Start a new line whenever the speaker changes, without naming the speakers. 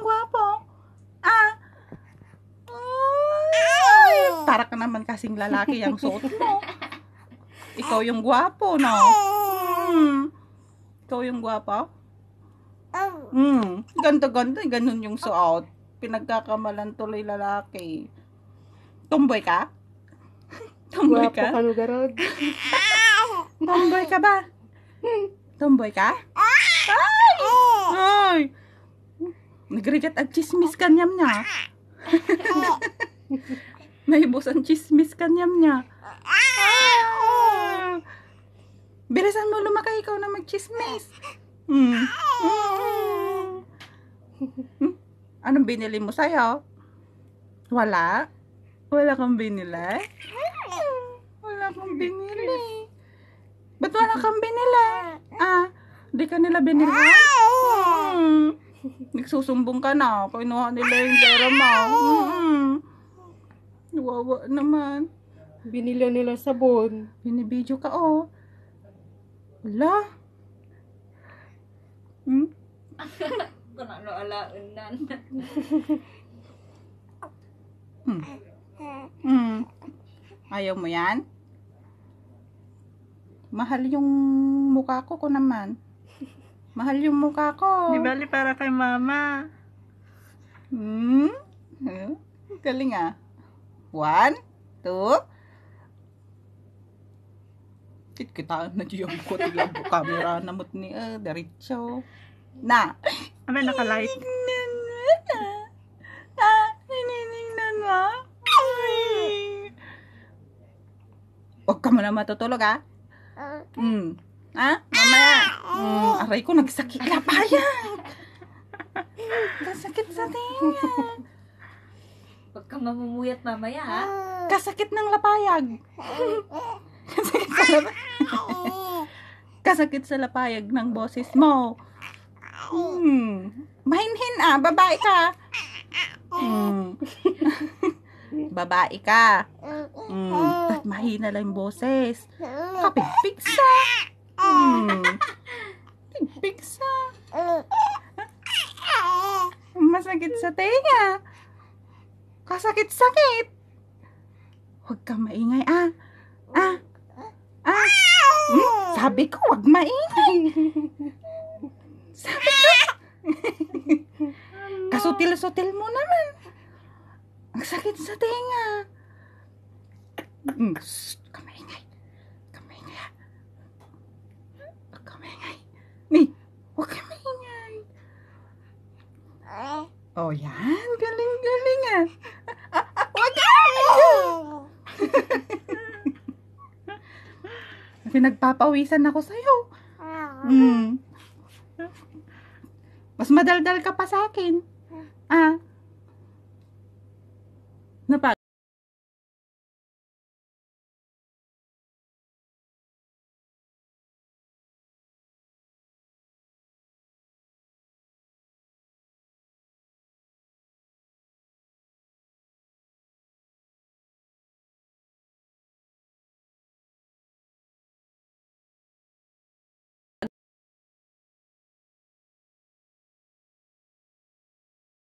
ang gwapo. Ah. Ay, para ka naman kasing lalaki ang suot mo. Ikaw yung gwapo, no? Mm. Ikaw yung gwapo? Mm. Ganda-ganda, ganun yung suot. Pinagkakamalan tuloy lalaki. Tumboy ka? Tumboy Gwapo ka? ka lugarod. Tomboy ka ba? Tomboy ka? Ay! Ay! Oh. Nagrigat at chismis kanyam niya. Naibos ang chismis kanyam niya. Ah! Bilisan mo lumakay ikaw na magchismis. Hmm. hmm. Anong binili mo sa'yo? Wala? Wala kang binili? Wala kang binili. Ba't wala kang binili? Ah, di ka nila binili? Hmm. Nagsusumbong ka na. Kinuha nila yung pera mo. mm Nawawa naman. Binila nila sabon. Binibidyo ka, oh. Wala. Hmm? Kanalalaan na. Hmm. Hmm. Ayaw mo yan? Mahal yung mukha ko ko naman. Mahal yung mukha ko. Di bali para kay mama. Hmm? hmm? Galing ah. One, two. Kit kita na yung ko tilabo na namot ni eh ah, Daricho. Na. naka light. Amin nakalight. Huwag ka mo na matutulog, ha? Ah. Ah. Okay. Mm. Ha? Ah, mamaya. Mm, aray ko, nagsakit na payag. Kasakit sa tingin. Huwag kang mamumuyat mamaya, ha? Kasakit ng lapayag. Kasakit sa lapayag. Kasakit sa lapayag ng boses mo. Hmm. Mahinhin ah, babae ka. Hmm. babae ka. Hmm. Ba't mahina lang yung boses? Kapipig sa. Hmm. Pigsa. Masakit sa tenga. Kasakit-sakit. Huwag kang maingay, ah. Ah. Ah. Hmm? Sabi ko, huwag maingay. Sabi ko. Kasutil-sutil mo naman. Ang sakit sa tenga. Mm. Oh, yan. Galing, galing ah. Wag Pinagpapawisan ako sa'yo. Mm. Mas madaldal ka pa sa akin. Ah,